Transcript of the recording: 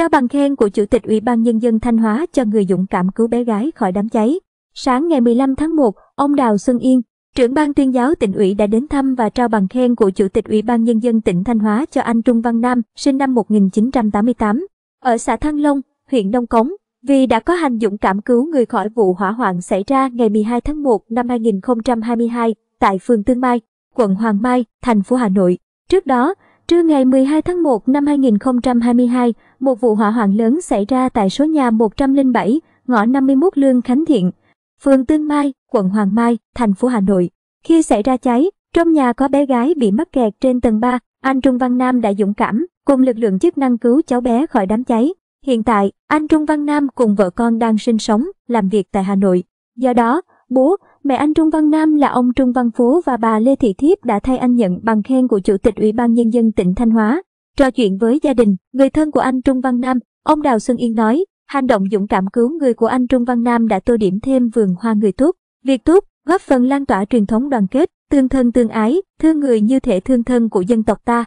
Trao bằng khen của Chủ tịch Ủy ban Nhân dân Thanh Hóa cho người dũng cảm cứu bé gái khỏi đám cháy. Sáng ngày 15 tháng 1, ông Đào Xuân Yên, trưởng ban tuyên giáo tỉnh ủy đã đến thăm và trao bằng khen của Chủ tịch Ủy ban Nhân dân tỉnh Thanh Hóa cho anh Trung Văn Nam, sinh năm 1988, ở xã Thăng Long, huyện Đông Cống, vì đã có hành dũng cảm cứu người khỏi vụ hỏa hoạn xảy ra ngày 12 tháng 1 năm 2022 tại phường Tương Mai, quận Hoàng Mai, thành phố Hà Nội. Trước đó, Trưa ngày 12 tháng 1 năm 2022, một vụ hỏa hoạn lớn xảy ra tại số nhà 107, ngõ 51 Lương Khánh Thiện, phường Tương Mai, quận Hoàng Mai, thành phố Hà Nội. Khi xảy ra cháy, trong nhà có bé gái bị mắc kẹt trên tầng 3, anh Trung Văn Nam đã dũng cảm cùng lực lượng chức năng cứu cháu bé khỏi đám cháy. Hiện tại, anh Trung Văn Nam cùng vợ con đang sinh sống, làm việc tại Hà Nội. Do đó, bố, Mẹ anh Trung Văn Nam là ông Trung Văn Phú và bà Lê Thị Thiếp đã thay anh nhận bằng khen của Chủ tịch Ủy ban Nhân dân tỉnh Thanh Hóa. Trò chuyện với gia đình, người thân của anh Trung Văn Nam, ông Đào Xuân Yên nói, hành động dũng cảm cứu người của anh Trung Văn Nam đã tô điểm thêm vườn hoa người tốt. Việc tốt góp phần lan tỏa truyền thống đoàn kết, tương thân tương ái, thương người như thể thương thân của dân tộc ta.